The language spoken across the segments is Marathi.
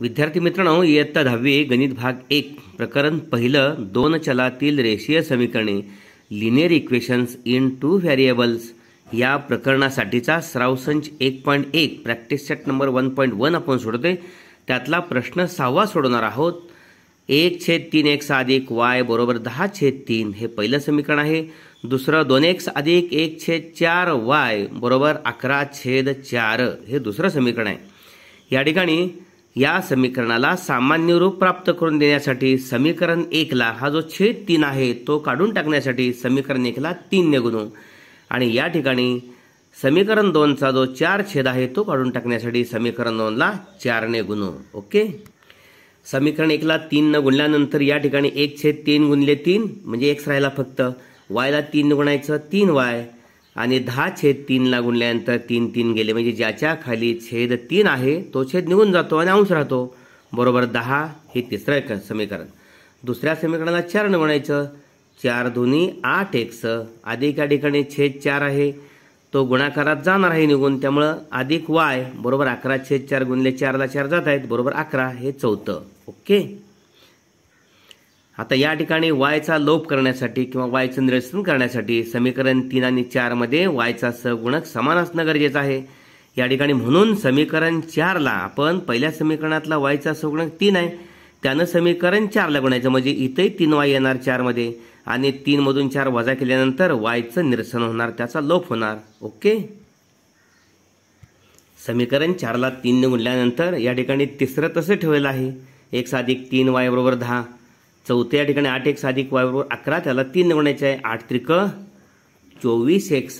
विद्यार्थी मित्रांनो इयत्ता दहावी गणित भाग एक प्रकरण पहिलं दोन चलातील रेषीय समीकरणे linear equations in two variables या प्रकरणासाठीचा स्रावसंच एक पॉईंट एक practice set number one point one आपण सोडते त्यातला प्रश्न सहावा सोडवणार आहोत एक छेद तीन एक्स अधिक वाय बरोबर दहा छेद तीन हे पहिलं समीकरण आहे दुसरं दोन एक्स अधिक एक छेद चार वाय बरोबर अकरा छेद चार हे दुसरं समीकरण आहे या ठिकाणी या समीकरणाला सामान्य रूप प्राप्त करून देण्यासाठी समीकरण एकला हा जो छेद तीन आहे तो काढून टाकण्यासाठी समीकरण एकला तीनने गुणू आणि या ठिकाणी समीकरण दोनचा जो चार छेद आहे तो काढून टाकण्यासाठी समीकरण दोनला चारने गुणू ओके समीकरण एकला तीन न गुणल्यानंतर या ठिकाणी एक छेद तीन गुणले तीन म्हणजे एक्स राहिला फक्त वायला तीन गुणायचं तीन वाय आणि दहा छेद तीनला गुणल्यानंतर तीन तीन गेले म्हणजे ज्याच्या खाली छेद तीन आहे तो छेद निघून जातो आणि अंश राहतो बरोबर दहा हे तिसरं एक समीकरण दुसऱ्या समीकरणाला न म्हणायचं चार दोन्ही आठ एक्स अधिक या ठिकाणी छेद चार आहे तो गुणाकारात जाणार आहे निघून त्यामुळं अधिक वाय बरोबर अकरा छेद चार गुणले चारला चार जात आहेत बरोबर अकरा हे चौथं ओके आता या ठिकाणी वायचा लोप करण्यासाठी किंवा वायचं निरसन करण्यासाठी समीकरण तीन आणि चारमध्ये वायचा सगुणक समान असणं गरजेचं आहे या ठिकाणी म्हणून समीकरण चारला आपण पहिल्या समीकरणातला वायचा सगुणक तीन आहे त्यानं समीकरण चारला गुणायचं म्हणजे इथेही तीन वाय येणार चारमध्ये आणि मधून चार वजा केल्यानंतर वायचं निरसन होणार त्याचा लोप होणार ओके समीकरण चारला तीनने गुणल्यानंतर या ठिकाणी तिसरं तसं ठेवलेलं आहे एक साधिक तीन वाय बरोबर दहा चौथ्या या ठिकाणी आठ एक वाय बरोबर अकरा त्याला तीन गुणायचे आहे आठ त्रिक चोवीस एक्स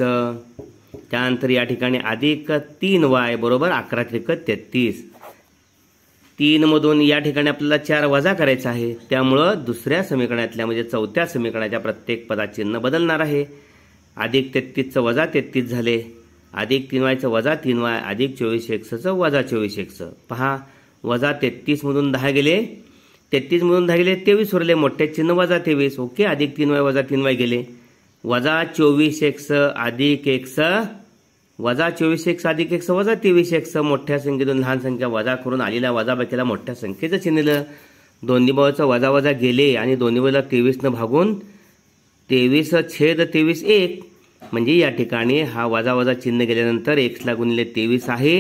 त्यानंतर या ठिकाणी अधिक तीन वाय बरोबर अकरा त्रिक तेहतीस तीनमधून या ठिकाणी आपल्याला चार वजा करायचा आहे त्यामुळं दुसऱ्या समीकरणातल्या म्हणजे चौथ्या समीकरणाच्या प्रत्येक पदाचिन्ह बदलणार आहे अधिक तेहत्तीसचं वजा तेहतीस झाले अधिक तीन वायचं वजा तीन वाय अधिक चोवीस एक्सचं वजा चोवीस एक्स पहा वजा तेहत्तीसमधून दहा गेले तेहतीस मधून धागिले तेवीस उरले मोठे चिन्ह वजा तेवीस ओके अधिक तीन वाय वजा तीन वाय गेले वजा चोवीस एक्स अधिक एक्स वजा चोवीस एक्स अधिक एक्स वजा तेवीस एक्स मोठ्या संख्येतून लहान संख्या वजा करून आलेल्या बाकीला मोठ्या संख्येचं चिन्हलं दोन्ही बाजूचा वजा वजा गेले आणि दोन्ही बाजूला तेवीसनं भागून तेवीस छेद तेवीस एक म्हणजे या ठिकाणी हा वजा वजा चिन्ह गेल्यानंतर एक्सला गुणिले तेवीस आहे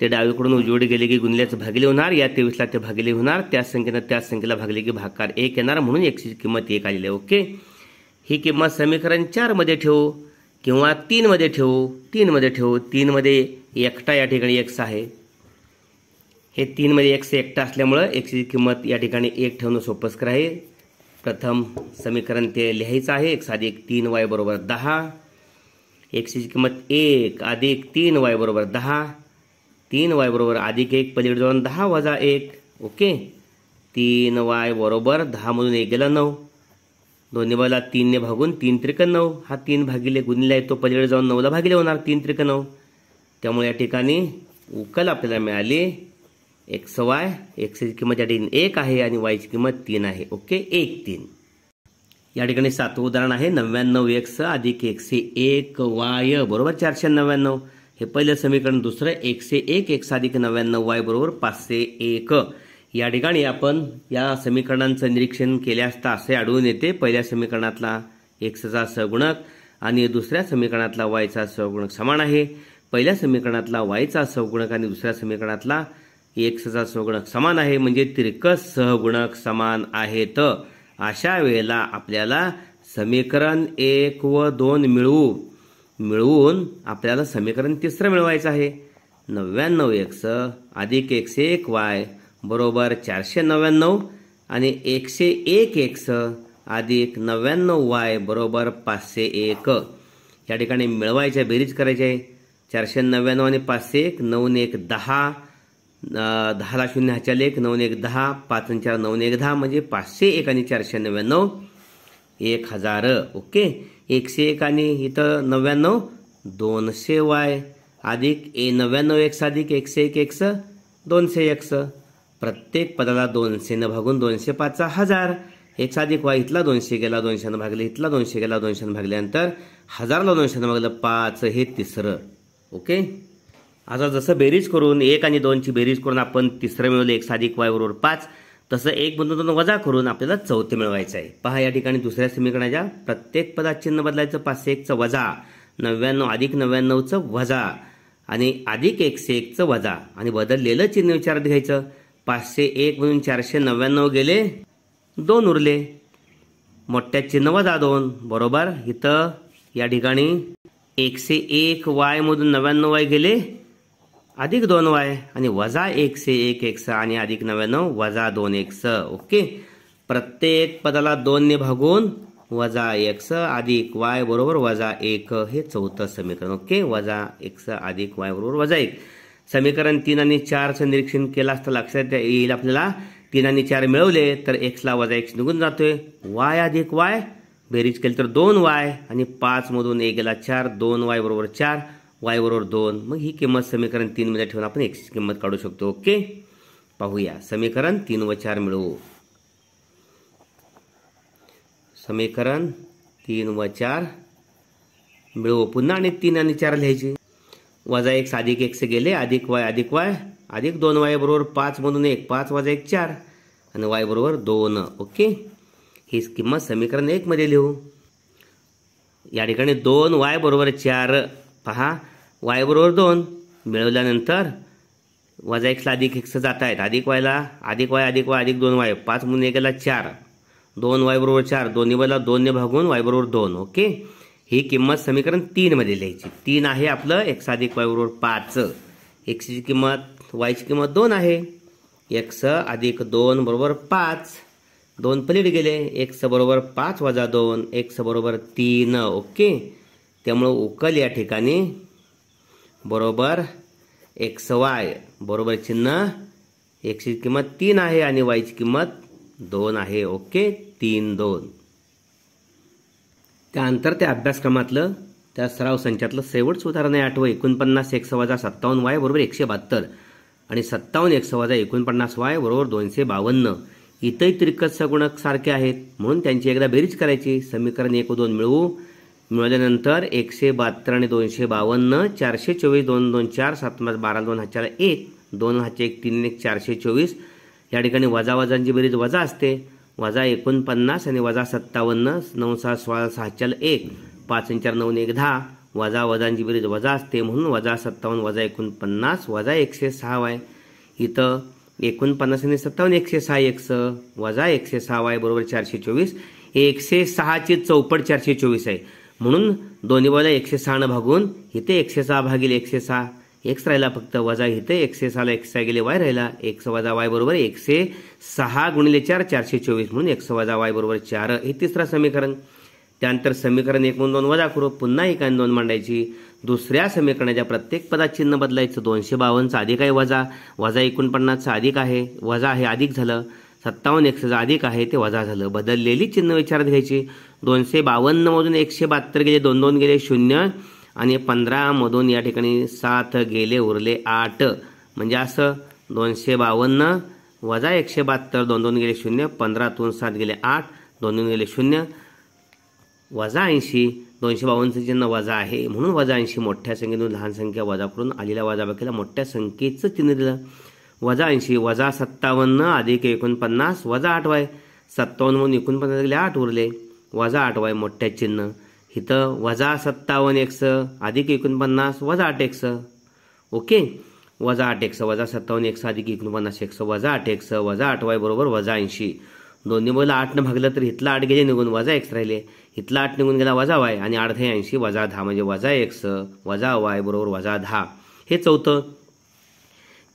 ते डावीकडून उजवीकडे गेले की गुणल्याचं भागिले होणार या तेवीसला ते भागिले होणार त्याच संख्येनं त्याच संख्येला भागले की भागकार एक येणार म्हणून एकची किंमत एक आलेली आहे ओके ही किंमत समीकरण चारमध्ये ठेवू किंवा तीनमध्ये ठेवू तीनमध्ये ठेवू तीनमध्ये एकटा या ठिकाणी एक्स आहे हे तीनमध्ये एक्स एकटा असल्यामुळं एक्सची किंमत या ठिकाणी एक ठेवणं सोपस्कर आहे प्रथम समीकरण ते लिहायचं आहे एक साधे एक तीन वाय बरोबर दहा एक्सची किंमत एक अधिक तीन वाय बरोबर दहा तीन वाय बरोबर अधिक एक पलीकडे जाऊन दहा वजा एक ओके तीन वाय बरोबर दहामधून एक गेला नऊ दोन्ही बाजूला तीनने भागून तीन त्रिक नऊ हा तीन भागिले गुणिला येतो पलीकडे जाऊन नऊला भागिले होणार तीन त्रिक नऊ त्यामुळे या ठिकाणी उकल आपल्याला मिळाली एक्स वाय एक्सची किंमत या ठिकाणी एक आहे आणि वायची किंमत तीन आहे ओके एक तीन या ठिकाणी सातवं उदाहरण आहे नव्याण्णव एक्स अधिक एकशे एक वाय बरोबर चारशे नव्याण्णव हे पहिलं समीकरण दुसरं एकशे एक एक साधिक नव्याण्णव वाय बरोबर पाचशे एक या ठिकाणी आपण या समीकरणांचं निरीक्षण केले असता असे आढळून येते पहिल्या समीकरणातला एक्सचा सहगुणक आणि दुसऱ्या समीकरणातला वायचा सहगुणक समान आहे पहिल्या समीकरणातला वायचा सहगुणक आणि दुसऱ्या समीकरणातला एक्सचा सगुणक समान आहे म्हणजे तिरकस सहगुणक समान आहेत अशा वेळेला आपल्याला समीकरण एक व दोन मिळवू मिळवून आपल्याला समीकरण तिसरं मिळवायचं आहे नव्याण्णव एक्स अधिक एकशे एक वाय बरोबर चारशे नव्याण्णव आणि एकशे एक एक्स अधिक नव्याण्णव वाय बरोबर पाचशे एक या ठिकाणी मिळवायच्या बेरीज करायची आहे चारशे नव्याण्णव आणि पाचशे एक नऊ एक दहा दहाला शून्य ह्याच्याला एक नऊ एक दहा पाच आणि चार ने एक दहा म्हणजे पाचशे एक आणि चारशे नव्याण्णव एक हजार ओके एकशे एक आणि इथं नव्याण्णव दोनशे वाय अधिक ए नव्याण्णव एक्स अधिक एकशे एक एक्स दोनशे एक्स प्रत्येक पदाला दोनशेनं भागून दोनशे पाचचा हजार एक्स अधिक वाय इथला दोनशे गेला दोनशेनं भागले इथला दोनशे गेला दोनशेनं भागल्यानंतर हजारला दोनशेनं भागलं पाच हे तिसरं ओके आता जसं बेरीज करून एक आणि दोनची बेरीज करून आपण तिसरं मिळवलं एक साधिक वाय बरोबर पाच तसं एक बंधुत्व वजा करून आपल्याला चौथे मिळवायचं आहे पहा या ठिकाणी दुसऱ्या समीकरणाच्या प्रत्येक पदात चिन्ह बदलायचं पाचशे एकचं वजा नव्याण्णव अधिक नव्याण्णवचं वजा आणि अधिक एकशे एकचं वजा आणि बदललेलं चिन्ह विचारात घ्यायचं पाचशे एक म्हणून चारशे नव्याण्णव गेले दोन उरले मोठ्या चिन्ह वजा दोन बरोबर इथं या ठिकाणी एकशे एक वायमधून नव्याण्णव वाय गेले अधिक दोन वाय आणि वजा एक से एक एक स आणि अधिक नव्याण्णव वजा दोन एक स ओके प्रत्येक पदाला दोनने भागून वजा एक स अधिक वाय बरोबर वजा एक हे चौथं समीकरण ओके वजा एक स अधिक वाय बरोबर वजा एक समीकरण तीन आणि चारचं निरीक्षण केलं असतं लक्षात येईल आपल्याला तीन आणि चार मिळवले तर एक्सला वजा एक निघून जातोय वाय अधिक वाय बेरीज केली तर दोन वाय आणि पाचमधून एक गेला चार दोन वाय बरोबर चार वाय बरोबर दोन मग ही किंमत समीकरण तीनमध्ये ठेवून आपण एक्सची किंमत काढू शकतो ओके पाहूया समीकरण तीन व चार मिळवू समीकरण तीन व चार मिळवू पुन्हा आणि तीन आणि चार लिहायचे वजा एक अधिक एक गेले अधिक वाय अधिक वाय अधिक दोन वाय बरोबर म्हणून एक पाच वजा एक चार आणि वाय बरोबर दोन ओके ही किंमत समीकरण एकमध्ये लिहू या ठिकाणी दोन वाय बरोबर चार पहा वायबरोबर दोन मिळवल्यानंतर वजा एक्सला अधिक एक्स जात आहेत अधिक वायला अधिक वाय अधिक वाय अधिक दोन वाय पाच म्हणून एकाला चार दोन वायबरोबर चार दोन्ही बायला दोनने भागून वायबरोबर दोन ओके ही किंमत समीकरण तीनमध्ये लिहायची तीन आहे आपलं एक्स अधिक वायबरोबर पाच एक्सची किंमत वायची किंमत दोन आहे एक्स अधिक दोन बरोबर पाच दोन पलीड गेले एक्स बरोबर पाच वजा दोन एक्स बरोबर तीन ओके त्यामुळं उकल या ठिकाणी बरोबर एक्स वाय बरोबर चिन्ह एक्सची किंमत तीन आहे आणि वायची किंमत दोन आहे ओके तीन दोन त्यानंतर त्या अभ्यासक्रमातलं त्या सराव संचातलं शेवटचं उदाहरण आहे आठवं एकोणपन्नास एक वजा सत्तावन्न वाय बरोबर एकशे बहात्तर आणि सत्तावन्न एक वजा एकोणपन्नास वाय बरोबर दोनशे बावन्न इतरही त्रिकत सगुणक सारखे आहेत म्हणून त्यांची एकदा बेरीज करायची समीकरण एक दोन मिळवू मिळवल्यानंतर एकशे बहात्तर आणि दोनशे बावन्न चारशे चोवीस दोन दोन चार सात पाच बारा दोन हजार एक दोन हजार एक तीन एक चारशे चोवीस या ठिकाणी वजा वजांची बेरीज वजा असते वजा एकोणपन्नास आणि वजा सत्तावन्न नऊ सहा सोळा चार एक पाच चार नऊ एक दहा वजा वजांची बेरीज वजा असते म्हणून वजा सत्तावन्न वजा एकोणपन्नास वजा एकशे सहा आहे इथं एकोणपन्नास आणि सत्तावन्न एकशे सहा एकस वजा एकशे सहा आहे बरोबर चारशे चोवीस एकशे सहाची चौपट चारशे चोवीस आहे म्हणून दोन्ही बाजूला एकशे सहा न भागून इथे एकशे सहा भागील एकशे सहा एक्स राहिला फक्त वजा इथे एकशे सहाला एकशे गेले वाय राहिला एक्स वजा वाय बरोबर एकशे सहा गुणिले चार चारशे चोवीस म्हणून एक वजा वाय बरोबर चार हे तिसरं समीकरण त्यानंतर समीकरण एकूण दोन वजा करू पुन्हा एक आणि दोन मांडायची दुसऱ्या समीकरणाच्या प्रत्येक पदात चिन्ह बदलायचं दोनशे बावन्नचा अधिक आहे वजा वजा एकोणपन्नासचा अधिक आहे वजा हे अधिक झालं सत्तावन्न एकशेचा अधिक आहे ते वजा झालं बदललेली चिन्ह विचारात घ्यायची दोनशे बावन्नमधून एकशे बहात्तर गेले दोन दोन गेले शून्य आणि पंधरामधून या ठिकाणी सात गेले उरले आठ म्हणजे असं दोनशे बावन्न वजा एकशे बहात्तर दोन दोन गेले शून्य पंधरातून सात गेले आठ दोन दोन गेले शून्य वजा ऐंशी दोनशे बावन्नचं चिन्ह वजा आहे म्हणून वजा ऐंशी मोठ्या संख्येतून लहान संख्या वजा करून आलेल्या वजाबाकीला मोठ्या संख्येचं चिन्ह दिलं वजा ऐंशी वजा सत्तावन्न अधिक एकोणपन्नास वजा आठ वाय सत्तावन्नमधून एकोणपन्नास गेले आठ उरले वजा आठ वाय मोठ्या चिन्ह इथं वजा सत्तावन्न एक्स अधिक एकोणपन्नास वजा आठ एक्स ओके वजा आठ एक्स वजा सत्तावन्न एक्स अधिक एकोणपन्नास एक्स वजा आठ एक्स वजा आठ वाय बरोबर वजा ऐंशी दोन्ही बोला आठनं भागलं तर इथला आठ गेले निघून वजा एक्स राहिले इथला आठ निघून गेला वजा वाय आणि अर्धा ऐंशी वजा दहा म्हणजे वजा एक्स वजा वाय बरोबर वजा दहा हे चौथं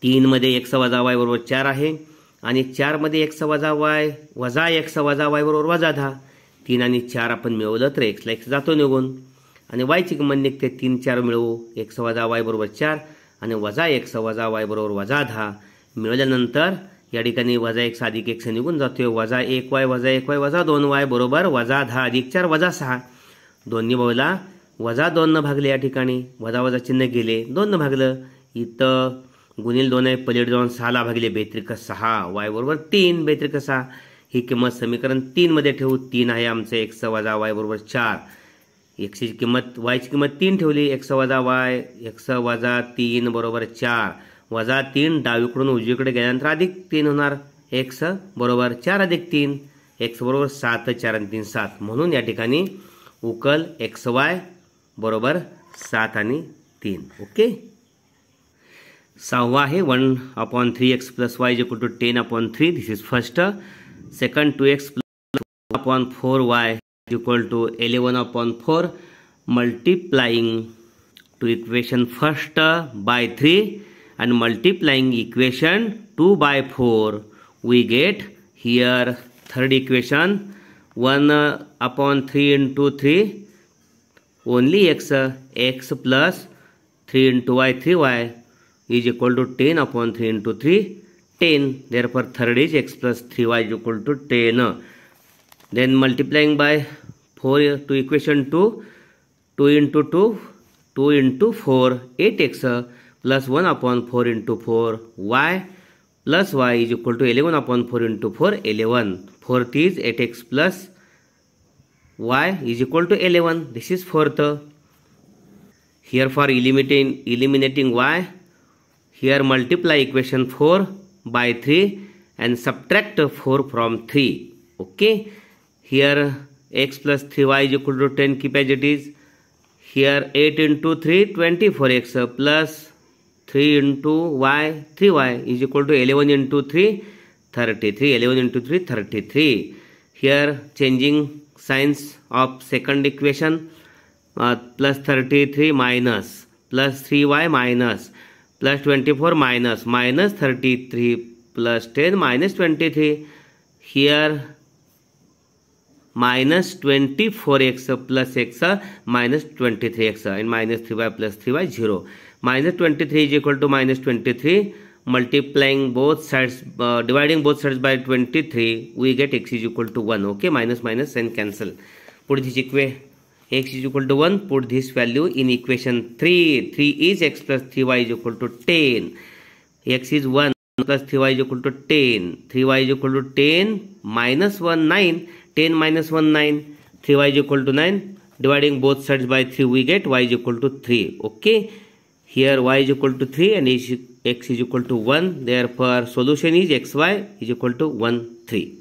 तीनमध्ये एक्स वजा वाय बरोबर चार आहे आणि चारमध्ये एक्स वजा वाय वजा एक्स वजा वाय बरोबर वजा दहा तीन आणि चार आपण मिळवलं तर एक्सला एक्स जातो निघून आणि वायची किंमत निघते तीन चार मिळवू एक्स वजा वाय बरोबर चार आणि वजा एक्स वजा वाय बरोबर वजा दहा मिळवल्यानंतर या ठिकाणी वजा एक अधिक एक निघून जातोय वजा एक वाय वजा एक वाय वजा दोन वाय बरोबर वजा दहा अधिक चार वजा सहा दोन्ही बाजूला वजा दोननं भागले या ठिकाणी वजा वजा चिन्ह गेले दोननं भागलं इथं गुणिल दोन आहे पलीड दोन सहाला भागले बेत्रिक सहा वाय बरोबर तीन बेत्रिक सहा ही किंमत समीकरण तीनमध्ये ठेवू तीन आहे आमचं एक्स वजा वाय बरोबर चार एक्सची किंमत वायची किंमत तीन ठेवली एक्स वजा वाय एक्स वजा तीन बरोबर चार वजा तीन डावीकडून उजवीकडे गेल्यानंतर अधिक तीन होणार एक्स बरोबर चार अधिक तीन एक्स बरोबर सात चार आणि तीन सात म्हणून या ठिकाणी उकल एक्स वाय बरोबर सात आणि तीन ओके सहावा आहे one upon three x plus y जे equal to ten upon three this is first second 2x plus 4 upon 4y equal to 11 upon 4 multiplying to equation first by 3 and multiplying equation 2 by 4 we get here third equation 1 upon 3 into 3 only x x plus 3 into y 3y is equal to 10 upon 3 into 3 ten for third is x plus three y is equal to ten then multiplying by four to equation two two into two two into four eight x plus one upon four into four y plus y is equal to eleven upon four into four eleven four is eight x plus y is equal to eleven this is fourth here for eliminating eliminating y here multiply equation four by 3 and subtract 4 from 3 okay here x plus 3y is equal to 10 keep as it is here 8 into 3 24x plus 3 into y 3y is equal to 11 into 3 33 11 into 3 33 here changing signs of second equation uh, plus 33 minus plus 3y minus plus 24 minus minus 33 plus 10 minus 23 here minus 24x plus x minus 23x and minus 3y plus 3y 0 minus 23 is equal to minus 23 multiplying both sides uh, dividing both sides by 23 we get x is equal to 1 okay minus minus and cancel put this equation x is equal to 1 put this value in equation 3 3 is x plus 3y is equal to 10 x is 1 plus 3y is equal to 10 3y is equal to 10 minus 1 9 10 minus 1 9 3y is equal to 9 dividing both sides by 3 we get y is equal to 3 okay here y is equal to 3 and x is equal to 1 therefore solution is xy is equal to 1 3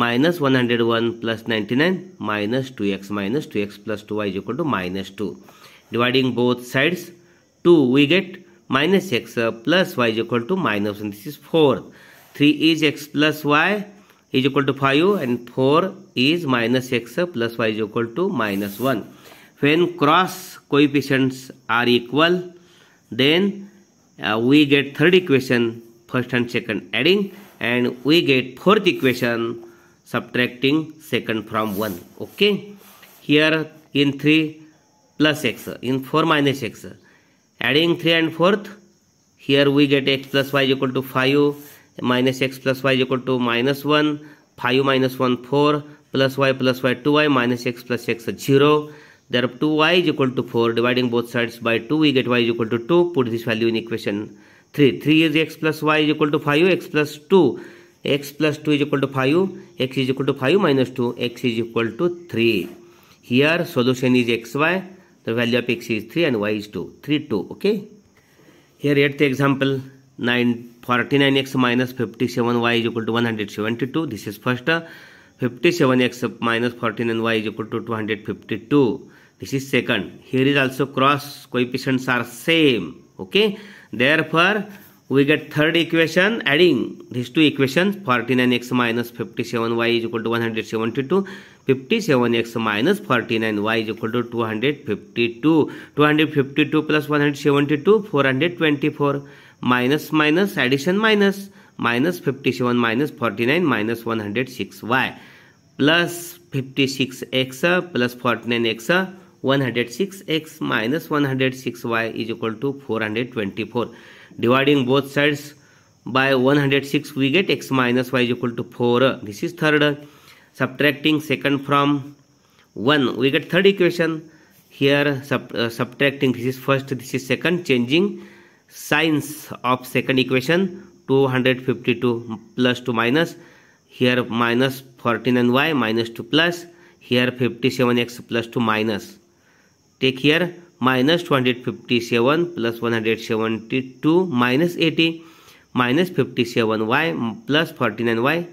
minus one hundred one plus ninety nine minus two x minus two x plus two y is equal to minus two dividing both sides two we get minus x plus y is equal to minus one this is four three is x plus y is equal to five and four is minus x plus y is equal to minus one when cross coefficients are equal then we get third equation first and second second and we get fourth equation subtracting second from 1 okay here in 3 plus x in 4 minus x adding 3 and 4th here we get x plus y is equal to 5 minus x plus y is equal to minus 1 5 minus 1 4 plus y plus y 2y minus x plus x 0 there 2y is equal to 4 dividing both sides by 2 we get y is equal to 2 put this value in equation 3 3 is x plus y is equal to 5 x plus 2 x plus two is equal to five x is equal to five minus two x is equal to three here solution is x y the value of x is three and y is two three two okay here at the example nine forty nine x minus fifty seven y is equal to one hundred seventy two this is first fifty seven x minus forty nine Y is equal to two hundred fifty two this is second here is also cross coefficients are same okay therefore we get third equation adding these two equations 49x minus 57y is equal to 172 57x minus 49y is equal to 252 252 plus 172 424 minus minus addition minus minus 57 minus 49 minus 106y plus 56x plus 49x 106x minus 106y is equal to 424. Dividing both sides by 106 we get x minus y is equal to 4. This is third. Subtracting second from 1 we get third equation. Here sub, uh, subtracting this is first this is second changing signs of second equation 252 plus to minus here minus 14 and y minus 2 plus here 57x plus to minus Take here minus 257 plus 172 minus 80 minus 57y plus 49y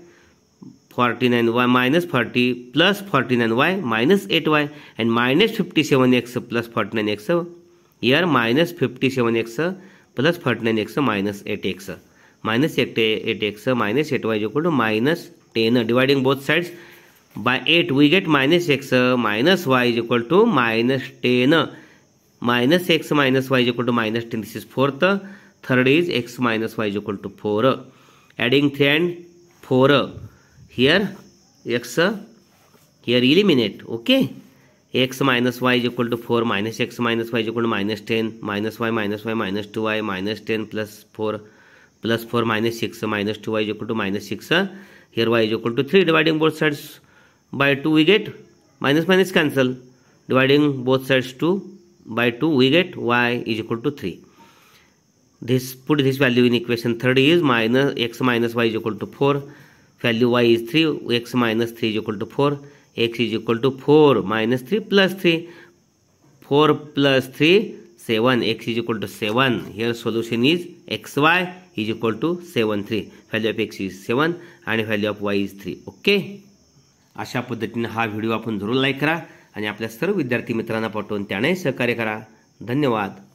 49y minus 40 plus 49y minus 8y and minus 57x plus 49x here minus 57x plus 49x minus 8x minus 8x minus 8y is equal to minus 10 dividing both sides by 8 we get minus x uh, minus y is equal to minus 10. Uh, minus x minus y is equal to minus 10. This is fourth. Uh, third is x minus y is equal to 4. Adding 3 and 4. Here x here eliminate. Okay. x minus y is equal to 4 minus x minus y is equal to minus 10 minus y minus y minus 2y minus 10 plus 4 plus 4 minus 6 minus 2y is equal to minus 6 here y is equal to 3 dividing both sides by 2 we get minus minus cancel dividing both sides 2 by 2 we get y is equal to 3 this put this value in equation 30 is minus x minus y is equal to 4 value y is 3 x minus 3 is equal to 4 x is equal to 4 minus 3 plus 3 4 plus 3 7 x is equal to 7 here solution is xy is equal to 7 3 value of x is 7 and value of y is 3 okay अशा पद्धतीनं हा व्हिडिओ आपण जरूर लाईक करा आणि आपल्या सर्व विद्यार्थी मित्रांना पाठवून त्याने सहकार्य करा धन्यवाद